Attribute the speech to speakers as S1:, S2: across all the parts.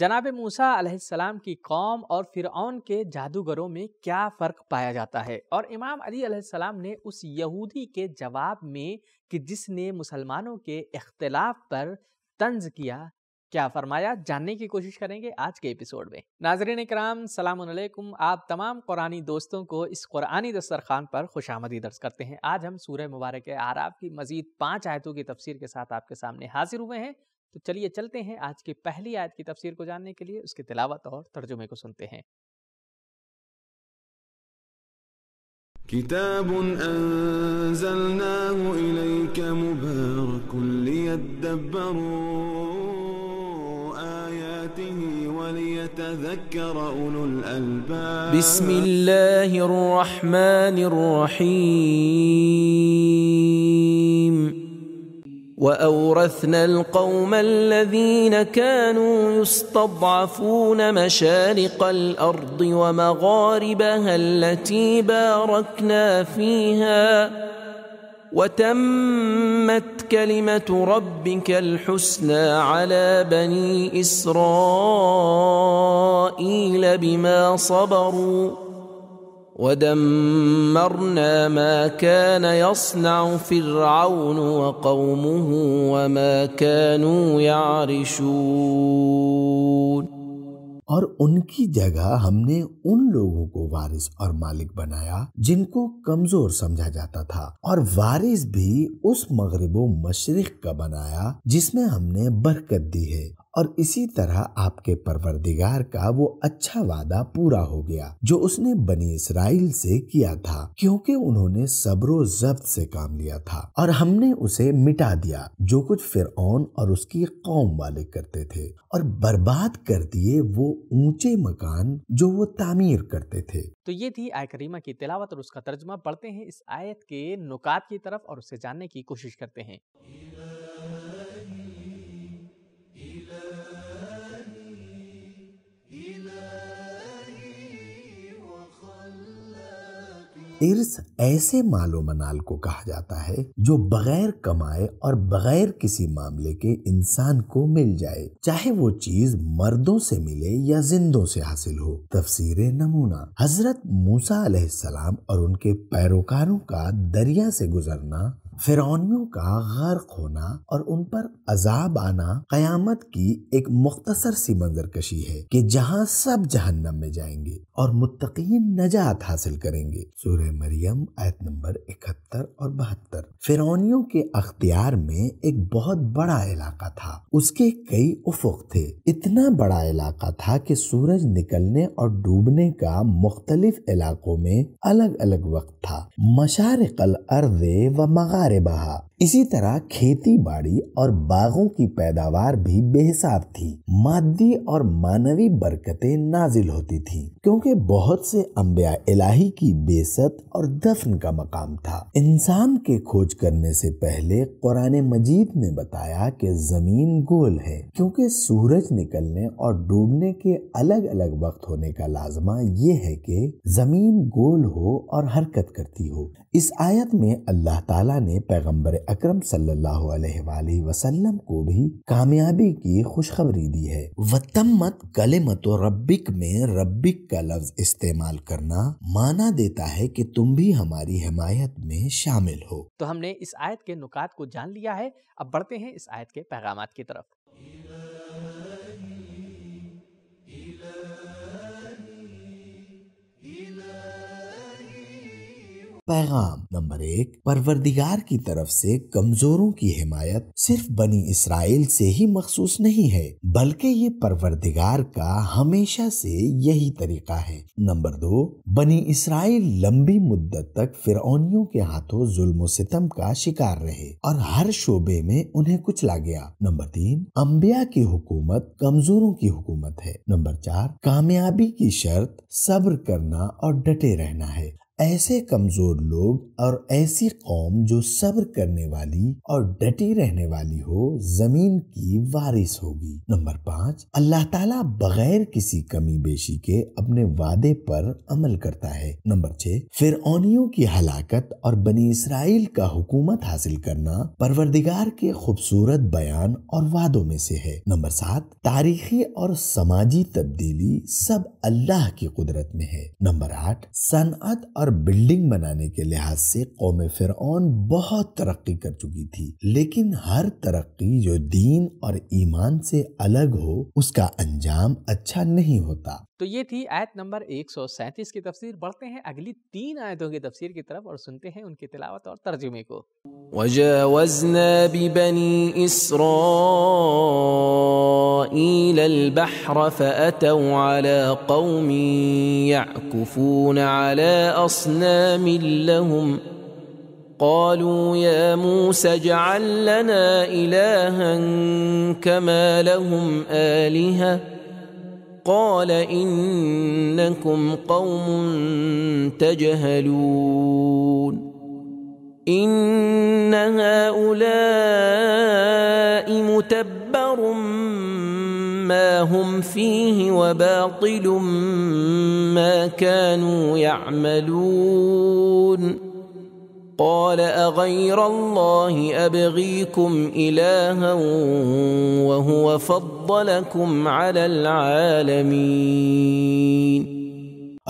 S1: जनाब मूसा अलैहिस्सलाम की कौम और फ़िरौन के जादूगरों में क्या फ़र्क पाया जाता है और इमाम अली अलैहिस्सलाम ने उस यहूदी के जवाब में कि जिसने मुसलमानों के अख्तिलाफ पर तंज किया क्या फरमाया जानने की कोशिश करेंगे आज के एपिसोड में नाजरन कराम सलामकुम आप तमाम कुरानी दोस्तों को इस कुरानी दस्तरखान पर खुश आमदी दर्ज करते हैं आज हम सूर्य मुबारक आराब की मजीद पाँच आयतों की तफसीर के साथ आपके सामने हाजिर हुए हैं तो चलिए चलते हैं आज की पहली आयत की तफसीर को जानने के लिए उसके तिलावत और तर्जुमे को सुनते हैं
S2: كتاب أنزلناه إليك مبارك ليدبروا آياته وليتذكر أولو الألباب بسم الله الرحمن الرحيم واورثنا القوم الذين كانوا يستضعفون مشارق الارض ومغاربها التي باركنا فيها وتمت كلمه ربك الحسنى على بني اسرائيل بما صبروا ودمرنا ما كان يصنع فرعون وقومه وما كانوا يعرشون
S3: और उनकी जगह हमने उन लोगों को वारिस और मालिक बनाया जिनको कमजोर समझा जाता था और वारिस भी उस मगरब मशरक का बनाया जिसमें हमने बरकत दी है और इसी तरह आपके परवरदिगार का वो अच्छा वादा पूरा हो गया जो उसने बनी इसराइल से किया था क्योंकि उन्होंने सब्रो जब्त से काम लिया था और हमने उसे मिटा दिया जो कुछ फिर और उसकी कौम वाले करते थे और बर्बाद कर दिए वो ऊंचे मकान जो वो तामीर करते थे
S1: तो ये थी आय करीमा की तिलावत और उसका तर्जमा पढ़ते हैं इस आयत के नुकात की तरफ और उसे जानने की कोशिश करते हैं
S3: इर्स ऐसे मालो मनाल को कहा जाता है जो बगैर कमाए और बगैर किसी मामले के इंसान को मिल जाए चाहे वो चीज मर्दों से मिले या जिंदों से हासिल हो तफसीर नमूना हजरत मूसा सलाम और उनके पैरोकारों का दरिया से गुजरना फिरौनियों का गर्क होना और उन पर अजाब आना कयामत की एक मुख्तसर सी मंजर कशी है कि जहाँ सब जहन्नम में जाएंगे और मुतकीन नजात हासिल करेंगे सूर्य मरियम आयत नंबर इकहत्तर और बहत्तर फिरौनियों के अख्तियार में एक बहुत बड़ा इलाका था उसके कई उफुक थे इतना बड़ा इलाका था कि सूरज निकलने और डूबने का मुख्तलिफ इलाकों में अलग अलग वक्त था मशारकल अर्दे व मगार れば、इसी तरह खेती बाड़ी और बागों की पैदावार भी बेहिसाब थी मादी और मानवी बरकतें नाजिल होती थी क्योंकि बहुत से अम्बिया इलाही की बेसत और दफन का मकाम था इंसान के खोज करने से पहले कुरान मजीद ने बताया कि जमीन गोल है क्योंकि सूरज निकलने और डूबने के अलग अलग वक्त होने का लाजमा ये है कि जमीन गोल हो और हरकत करती हो इस आयत में अल्लाह ताला ने पैगम्बर अकरम सल्लल्लाहु अलैहि वसल्लम को भी कामयाबी की खुशखबरी दी है वतम्मत मतो रब्बिक में रब्बिक का लफ्ज इस्तेमाल करना माना देता है कि तुम भी हमारी हिमायत में शामिल हो
S1: तो हमने इस आयत के नुकात को जान लिया है अब बढ़ते हैं इस आयत के पैगाम की तरफ
S3: पैगाम नंबर एक परवरदिगार की तरफ से कमजोरों की हिमायत सिर्फ बनी इसराइल से ही मखसूस नहीं है बल्कि ये परवरदिगार का हमेशा से यही तरीका है नंबर दो बनी इसराइल लंबी मुद्दत तक फिरौनियों के हाथों जुल्म सितम का शिकार रहे और हर शोबे में उन्हें कुचला गया नंबर तीन अम्बिया की हुकूमत कमजोरों की हुकूमत है नंबर चार कामयाबी की शर्त सब्र करना और डटे रहना है ऐसे कमज़ोर लोग और ऐसी कौम जो सब्र करने वाली और डटी रहने वाली हो ज़मीन की वारिस होगी नंबर पाँच अल्लाह ताला बगैर किसी कमी बेशी के अपने वादे पर अमल करता है नंबर छह फिर की हलाकत और बनी इसराइल का हुकूमत हासिल करना परवरदिगार के खूबसूरत बयान और वादों में से है नंबर सात तारीखी और समाजी तब्दीली सब अल्लाह की कुदरत में है नंबर आठ सनत और बिल्डिंग बनाने के लिहाज से कौम फिर बहुत तरक्की कर चुकी थी लेकिन हर तरक्की जो दीन और ईमान से अलग हो उसका अंजाम अच्छा नहीं होता
S1: तो ये थी आयत नंबर 137 की तफसीर बढ़ते हैं अगली तीन आयतों की तफसीर की तरफ और सुनते हैं उनकी तिलावत और तर्जुमे को
S2: وجاوزنا ببني إسرائيل البحر فأتوا على قوم يعكفون على أصنام أصنام لهم قالوا يا موسى اجعل لنا إلها كما لهم آلهة قال إنكم قوم تجهلون إن هؤلاء متبر ما هم فيه وباطل ما كانوا يعملون قال اغير الله ابغيكم الها وهو فضلكم على العالمين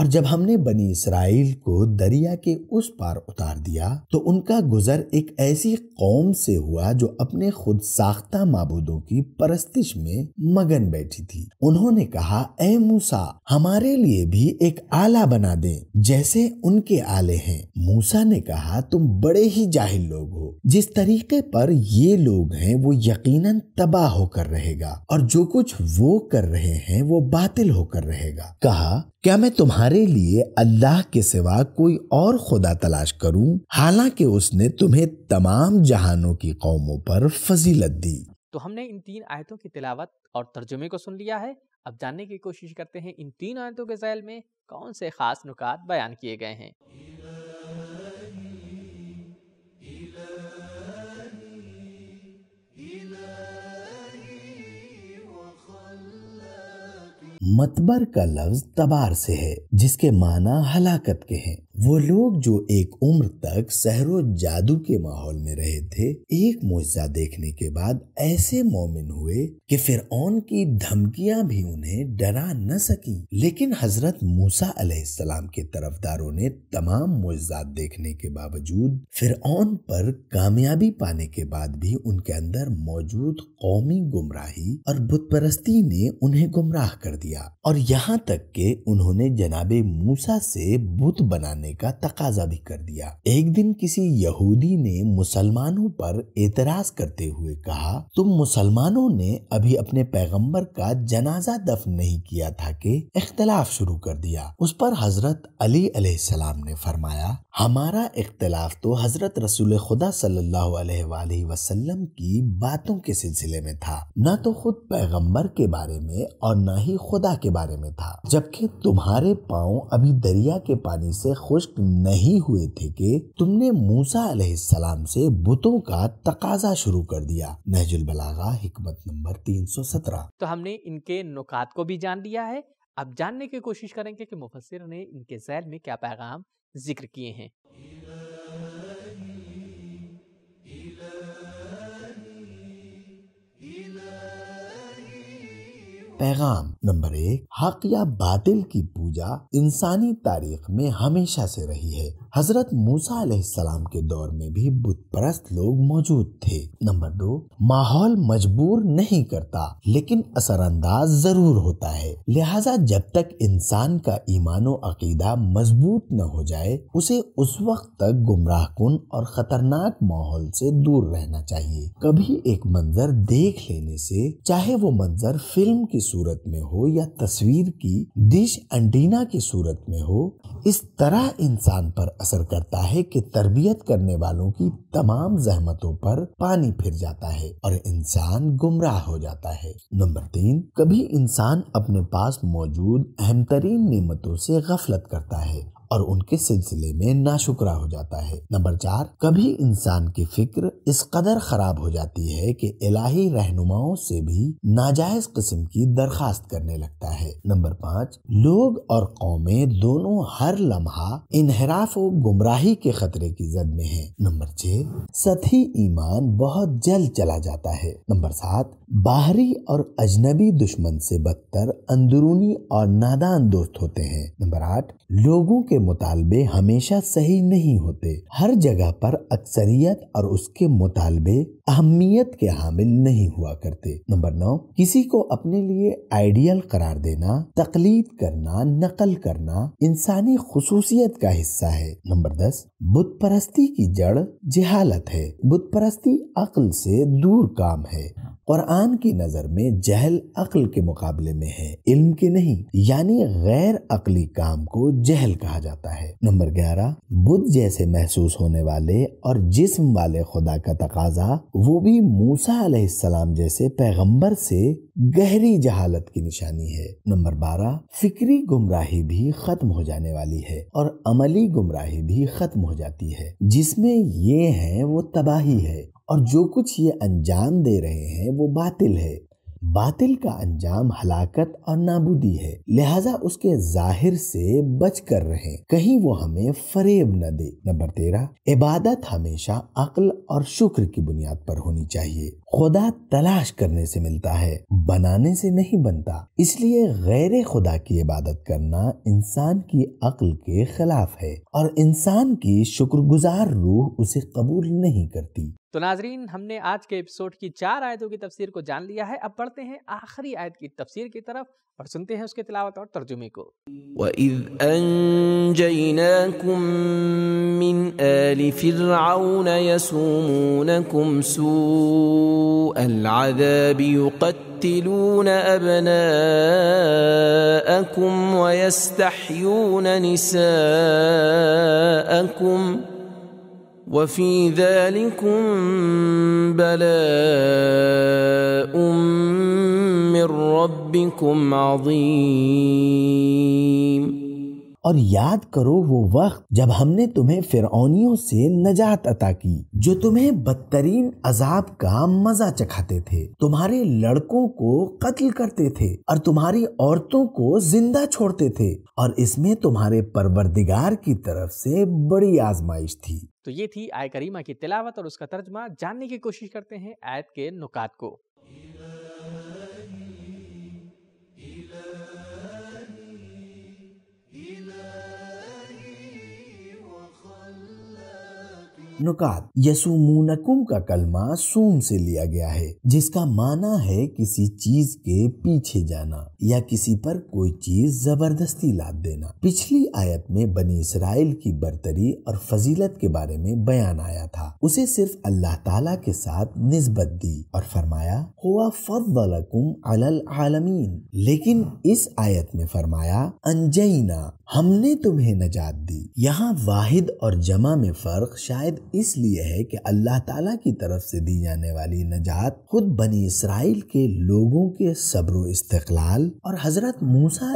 S3: और जब हमने बनी इसराइल को दरिया के उस पार उतार दिया तो उनका गुजर एक ऐसी कौम से हुआ जो अपने खुद साख्ता माबूदों की परस्तिश में मगन बैठी थी उन्होंने कहा ए मूसा हमारे लिए भी एक आला बना दे जैसे उनके आले हैं मूसा ने कहा तुम बड़े ही जाहिल लोग हो जिस तरीके पर ये लोग हैं वो यकीनन तबाह होकर रहेगा और जो कुछ वो कर रहे हैं वो बातिल होकर रहेगा कहा क्या मैं तुम्हारे लिए अल्लाह के सिवा कोई और खुदा तलाश करूं हालांकि उसने तुम्हें तमाम जहानों की कौमों पर फजीलत दी
S1: तो हमने इन तीन आयतों की तिलावत और तर्जुमे को सुन लिया है अब जानने की कोशिश करते हैं इन तीन आयतों के जैल में कौन से खास नुकात बयान किए गए हैं
S3: मतबर का लफ्ज तबार से है जिसके माना हलाकत के हैं वो लोग जो एक उम्र तक सहरो जादू के माहौल में रहे थे एक मुआवजा देखने के बाद ऐसे मोमिन हुए कि फिर ऑन की धमकियां भी उन्हें डरा न सकी लेकिन हजरत मूसा अलैहिस्सलाम के तरफदारों ने तमाम मुआवजात देखने के बावजूद फिर ऑन पर कामयाबी पाने के बाद भी उनके अंदर मौजूद कौमी गुमराही और बुतपरस्ती ने उन्हें गुमराह कर दिया और यहाँ तक के उन्होंने जनाबे मूसा से बुत बनाने करने का तकाजा भी कर दिया एक दिन किसी यहूदी ने मुसलमानों पर एतराज करते हुए कहा तुम मुसलमानों ने अभी अपने पैगंबर का जनाजा दफ नहीं किया था कि इख्तलाफ शुरू कर दिया उस पर हजरत अली अलैहिस्सलाम ने फरमाया हमारा इख्तलाफ तो हजरत रसूल खुदा सल्लल्लाहु अलैहि वसल्लम की बातों के सिलसिले में था न तो खुद पैगंबर के बारे में और न ही खुदा के बारे में था जबकि तुम्हारे पाँव अभी दरिया के पानी से खुश दुरुस्त नहीं हुए थे कि तुमने मूसा सलाम से बुतों का तकाजा शुरू कर दिया नहजुल बलागा हिकमत नंबर 317
S1: तो हमने इनके नुकात को भी जान लिया है अब जानने की कोशिश करेंगे कि मुफसर ने इनके जैल में क्या पैगाम जिक्र किए हैं
S3: पैगाम नंबर एक हक या बातिल की पूजा इंसानी तारीख में हमेशा से रही है हजरत मूसा सलाम के दौर में भी बुध परस्त लोग मौजूद थे नंबर दो माहौल मजबूर नहीं करता लेकिन असरअंदाज जरूर होता है लिहाजा जब तक इंसान का ईमान अकीदा मजबूत न हो जाए उसे उस वक्त तक गुमराह कन और खतरनाक माहौल से दूर रहना चाहिए कभी एक मंजर देख लेने से चाहे वो मंजर फिल्म की सूरत में हो या तस्वीर की डिश एंटीना की सूरत में हो इस तरह इंसान पर असर करता है कि तरबियत करने वालों की तमाम जहमतों पर पानी फिर जाता है और इंसान गुमराह हो जाता है नंबर तीन कभी इंसान अपने पास मौजूद अहम तरीन नियमतों से गफलत करता है और उनके सिलसिले में नाशुकरा हो जाता है नंबर चार कभी इंसान की फिक्र इस कदर खराब हो जाती है कि इलाही रहनुमाओं से भी नाजायज किस्म की दरखास्त करने लगता है नंबर पाँच लोग और कौमें दोनों हर लम्हा इनहराफ और गुमराही के खतरे की जद में है नंबर छह सती ईमान बहुत जल्द चला जाता है नंबर सात बाहरी और अजनबी दुश्मन से बदतर अंदरूनी और नादान दोस्त होते हैं नंबर आठ लोगों के मुतालबे हमेशा सही नहीं होते हर जगह पर अक्सरियत और उसके मुतालबे अहमियत के हामिल नहीं हुआ करते नंबर नौ किसी को अपने लिए आइडियल करार देना तकलीद करना नकल करना इंसानी खसूसियत का हिस्सा है नंबर दस बुत परस्ती की जड़ जहालत है बुत परस्ती अक्ल से दूर काम है कुरान की नज़र में जहल अकल के मुकाबले में है इल्म के नहीं यानी गैर अकली काम को जहल कहा जाता है नंबर ग्यारह बुद्ध जैसे महसूस होने वाले और जिस्म वाले खुदा का तकाजा वो भी मूसा अलैहिस्सलाम जैसे पैगंबर से गहरी जहालत की निशानी है नंबर बारह फिक्री गुमराही भी खत्म हो जाने वाली है और अमली गुमराही भी खत्म हो जाती है जिसमे ये है वो तबाही है और जो कुछ ये अंजाम दे रहे हैं वो बातिल है बातिल का अंजाम हलाकत और नाबूदी है लिहाजा उसके जाहिर से बच कर रहे कहीं वो हमें फरेब न दे नंबर तेरह इबादत हमेशा अक्ल और शुक्र की बुनियाद पर होनी चाहिए खुदा तलाश करने से मिलता है बनाने से नहीं बनता इसलिए गैर खुदा की इबादत करना इंसान की अक्ल के खिलाफ है और इंसान की शुक्रगुजार रूह उसे कबूल नहीं करती
S1: تو ناظرین ہم نے آج کے اپسوٹ کی چار آیتوں کی تفسیر کو جان لیا ہے اب پڑھتے ہیں آخری آیت کی تفسیر کی طرف اور سنتے ہیں اس کے تلاوت اور ترجمے کو
S2: وَإِذْ أَنجَيْنَاكُم مِّنْ آلِ فِرْعَوْنَ يَسُومُونَكُمْ سُوءَ الْعَذَابِ يُقَتِّلُونَ أَبْنَاءَكُمْ وَيَسْتَحْيُونَ نِسَاءَكُمْ وَيَسْتَحْيُونَ نِسَاءَكُمْ وفي ذلكم بلاء من ربكم عظيم
S3: और याद करो वो वक्त जब हमने तुम्हें फिरौनियों से नजात अता की जो तुम्हें बदतरीन अजाब का मजा चखाते थे तुम्हारे लड़कों को कत्ल करते थे और तुम्हारी औरतों को जिंदा छोड़ते थे और इसमें तुम्हारे परवरदिगार की तरफ से बड़ी आजमाइश थी
S1: तो ये थी आय करीमा की तिलावत और उसका तर्जमा जानने की कोशिश करते हैं आयत के नुकात को
S3: नुकात यसुमूनकुम का कलमा सूम से लिया गया है जिसका माना है किसी चीज के पीछे जाना या किसी पर कोई चीज जबरदस्ती लाद देना पिछली आयत में बनी इसराइल की बर्तरी और फजीलत के बारे में बयान आया था उसे सिर्फ अल्लाह ताला के साथ निस्बत दी और फरमाया हुआ फदलकुम अलल आलमीन लेकिन इस आयत में फरमाया अंजैना हमने तुम्हें नजात दी यहाँ वाहिद और जमा में फर्क शायद इसलिए है कि अल्लाह ताला की तरफ से दी जाने वाली नजात खुद बनी इसराइल के लोगों के सब्र इस्तलाल और हजरत मूसा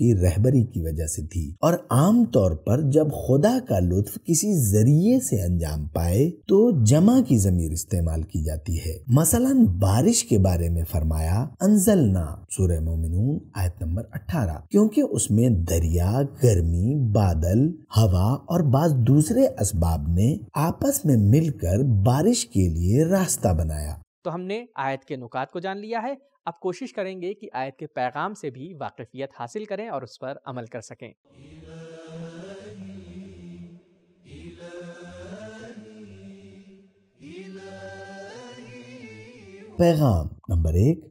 S3: की रहबरी की वजह से थी और आम तौर पर जब खुदा का लुत्फ किसी जरिए से अंजाम पाए तो जमा की जमीर इस्तेमाल की जाती है मसलन बारिश के बारे में फरमाया अनजलना सूर्य मोमिन आयत नंबर अठारह क्योंकि उसमें दरिया अंधेरा गर्मी बादल हवा और बाद दूसरे असबाब ने आपस में मिलकर बारिश के लिए रास्ता
S1: बनाया तो हमने आयत के नुकात को जान लिया है अब कोशिश करेंगे कि आयत के पैगाम से भी वाकफियत हासिल करें और उस पर अमल कर सकें
S3: पैगाम नंबर एक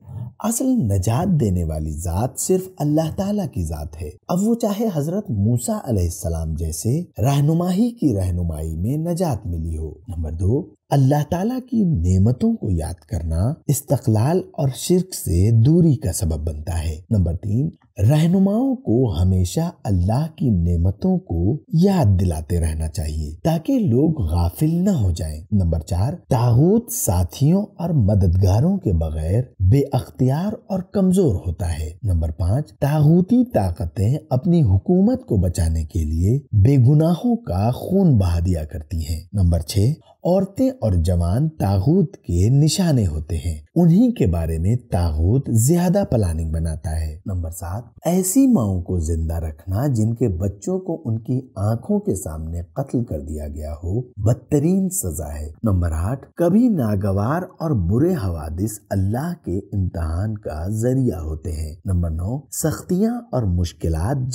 S3: असल नजात देने वाली ज़ात सिर्फ अल्लाह ताला की ज़ात है अब वो चाहे हजरत मूसा सलाम जैसे रहनुमाही की रहनुमाई में नजात मिली हो नंबर दो अल्लाह ताला की नेमतों को याद करना इस्तकलाल और शिरक से दूरी का सबब बनता है नंबर तीन रहनुमाओं को हमेशा अल्लाह की नेमतों को याद दिलाते रहना चाहिए ताकि लोग गाफिल न हो जाएं। नंबर चार ताहूत साथियों और मददगारों के बगैर बेअख्तियार और कमजोर होता है नंबर पाँच ताहूती ताकतें अपनी हुकूमत को बचाने के लिए बेगुनाहों का खून बहा दिया करती हैं। नंबर छह औरतें और जवान ताहूत के निशाने होते हैं उन्हीं के बारे में ताहूत ज्यादा प्लानिंग बनाता है नंबर सात ऐसी माओ को जिंदा रखना जिनके बच्चों को उनकी आंखों के सामने कत्ल कर दिया गया हो बदतरीन सजा है नंबर आठ कभी नागवार और बुरे हवादिस अल्लाह के इम्तहान का जरिया होते हैं नंबर नौ सख्तियाँ और मुश्किल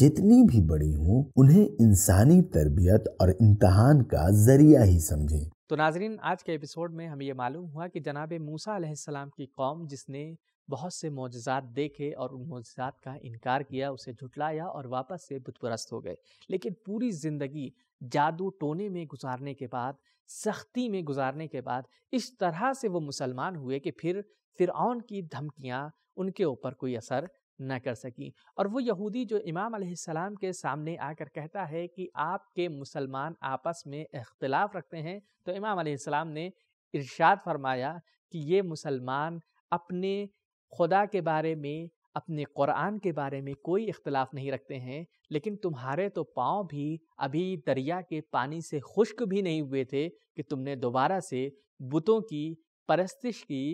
S3: जितनी भी बड़ी हों उन्हें इंसानी तरबियत और इम्तहान का जरिया ही समझे
S1: तो नाजरीन आज के एपिसोड में हमें यह मालूम हुआ कि जनाब मूसा आसमाम की कौम जिसने बहुत से मोजात देखे और उन मोजात का इनकार किया उसे झुटलाया और वापस से बुतपरस्त हो गए लेकिन पूरी ज़िंदगी जादू टोने में गुजारने के बाद सख्ती में गुजारने के बाद इस तरह से वो मुसलमान हुए कि फिर फिर की धमकियाँ उनके ऊपर कोई असर न कर सकी और वो यहूदी जो इमाम सलाम के सामने आकर कहता है कि आपके मुसलमान आपस में इख्तलाफ रखते हैं तो इमाम सलाम ने इरशाद फरमाया कि ये मुसलमान अपने खुदा के बारे में अपने कुरान के बारे में कोई इख्तलाफ नहीं रखते हैं लेकिन तुम्हारे तो पाँव भी अभी दरिया के पानी से खुश्क भी नहीं हुए थे कि तुमने दोबारा से बुतों की परस्तिश की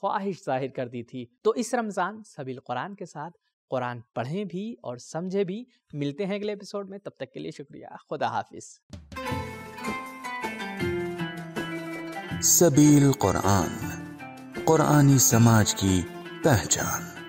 S1: ख्वाहिश जाहिर कर दी थी तो इस रमज़ान सभी कुरान के साथ कुरान पढ़ें भी और समझें भी मिलते हैं अगले एपिसोड में तब तक के लिए शुक्रिया खुदा हाफिज
S2: सबील कुरान कुरानी समाज की पहचान